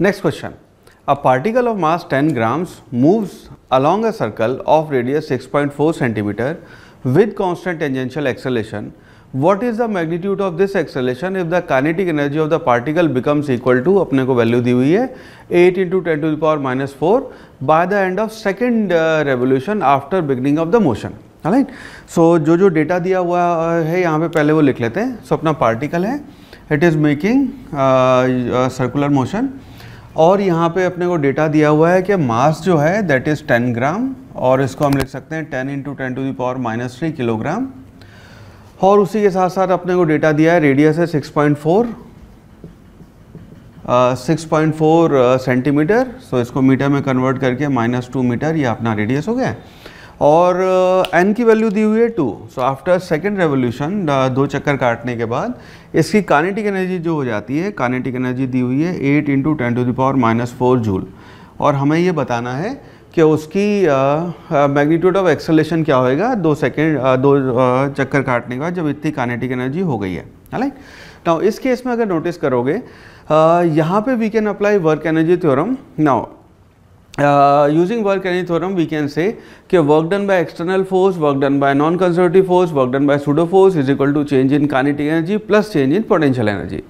Next question a particle of mass 10 grams moves along a circle of radius 6.4 centimetre with constant tangential acceleration what is the magnitude of this acceleration if the kinetic energy of the particle becomes equal to अपने को value दी हुई है eight into ten to the power minus four by the end of second revolution after beginning of the motion right so जो जो data दिया हुआ uh, है यहाँ पे पहले वो लिख लेते हैं सो so, अपना पार्टिकल है it is making circular motion और यहाँ पे अपने को डेटा दिया हुआ है कि मास जो है दैट इज़ 10 ग्राम और इसको हम लिख सकते हैं 10 into ten to the power minus three kilogram और उसी के साथ साथ अपने को डेटा दिया है रेडियस है 6.4 फोर सेंटीमीटर सो इसको मीटर में कन्वर्ट करके माइनस टू मीटर ये अपना रेडियस हो गया है और एन uh, की वैल्यू दी हुई है two so after second revolution दो चक्कर काटने के बाद इसकी कानेटिक एनर्जी जो हो जाती है कानेटिक एनर्जी दी हुई है eight into ten to the power minus four joule और हमें ये बताना है कि उसकी मैग्नीट्यूड ऑफ एक्सलेशन क्या होएगा दो सेकेंड uh, दो uh, चक्कर काटने के बाद जब इतनी कानेटिक एनर्जी हो गई है राइट नाउ इस केस में अगर नोटिस करोगे यहाँ पे we can apply work energy theorem now Uh, using work energy theorem we can say कि work done by external force, work done by non-conservative force, work done by pseudo force is equal to change in kinetic energy plus change in potential energy.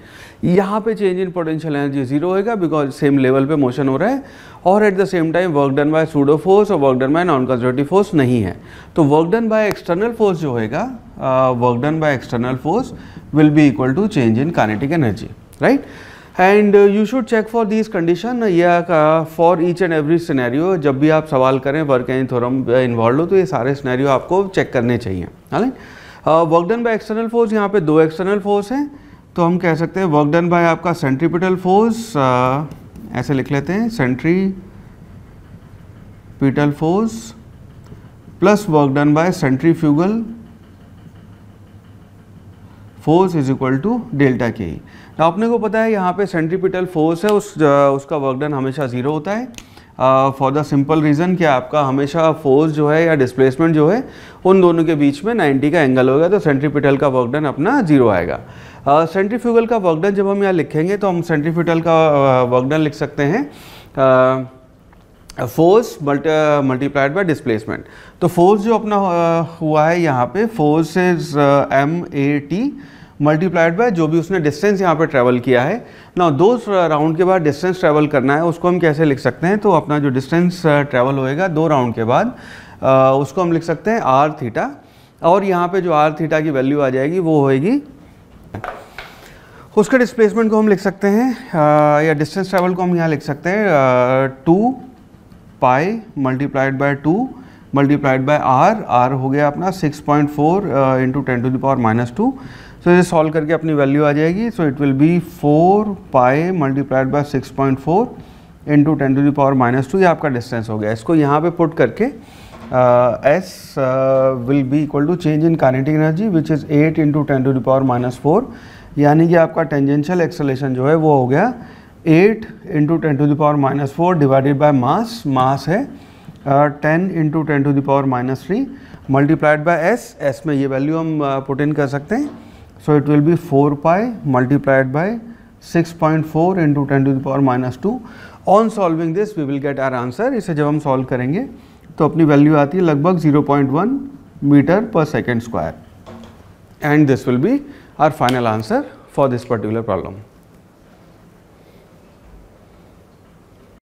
यहाँ पे change in potential energy zero होएगा because same level पे motion हो रहा है और at the same time work done by pseudo force और work done by non-conservative force नहीं है तो work done by external force जो होएगा uh, work done by external force will be equal to change in kinetic energy, right? And you should check for this condition या for each and every scenario जब भी आप सवाल करें work and theorem involve हो तो ये सारे सिनेरियो आपको चेक करने चाहिए है work done by external force यहाँ पे दो एक्सटर्नल फोर्स हैं तो हम कह सकते हैं वर्क डन बाय आपका सेंट्रीपिटल फोर्स uh, ऐसे लिख लेते हैं centripetal force plus work done by fugal force is equal to delta k ही ना अपने को पता है यहाँ पे सेंट्रीपिटल फोर्स है उस उसका वर्कडन हमेशा ज़ीरो होता है फॉर द सिंपल रीज़न कि आपका हमेशा फोर्स जो है या डिस्प्लेसमेंट जो है उन दोनों के बीच में 90 का एंगल होगा तो सेंट्रीपिटल का वर्कडन अपना ज़ीरो आएगा सेंट्रीफ्यूगल का वर्कडन जब हम यहाँ लिखेंगे तो हम सेंट्रीफ्यूटल का वर्कडन लिख सकते हैं फोर्स मल्टीप्लाइड बाय डिस्प्लेसमेंट तो फोर्स जो अपना uh, हुआ है यहाँ पे force is m a t multiplied by जो भी उसने डिस्टेंस यहाँ पे ट्रैवल किया है ना दो राउंड के बाद डिस्टेंस ट्रैवल करना है उसको हम कैसे लिख सकते हैं तो अपना जो डिस्टेंस ट्रैवल uh, होएगा दो राउंड के बाद uh, उसको हम लिख सकते हैं आर थीटा और यहाँ पे जो आर थीटा की वैल्यू आ जाएगी वो होएगी उसके डिस्प्लेसमेंट को हम लिख सकते हैं या डिस्टेंस ट्रैवल को हम यहाँ लिख सकते हैं two pi multiplied by two multiplied by r r हो गया अपना 6.4 point four into ten to the power minus two so इसे सॉल्व करके अपनी वैल्यू आ जाएगी so it will be four pi multiplied by six point four into ten to the power minus two ये आपका डिस्टेंस हो गया इसको यहाँ पे पुट करके s will be equal to change in kinetic energy which is eight into ten to the power minus four यानी कि आपका टेंजेंशियल एक्सलेशन जो है वो हो गया eight into ten to power minus four divided by mass mass है ten into ten to the power minus three multiplied by s s में ये वैल्यू हम पुट uh, इन कर सकते हैं so it will be four pi multiplied by six point four into ten to the power minus two on solving this we will get our answer इसे जब हम solve करेंगे तो अपनी वैल्यू आती है लगभग zero point one metre per second square and this will be our final answer for this particular problem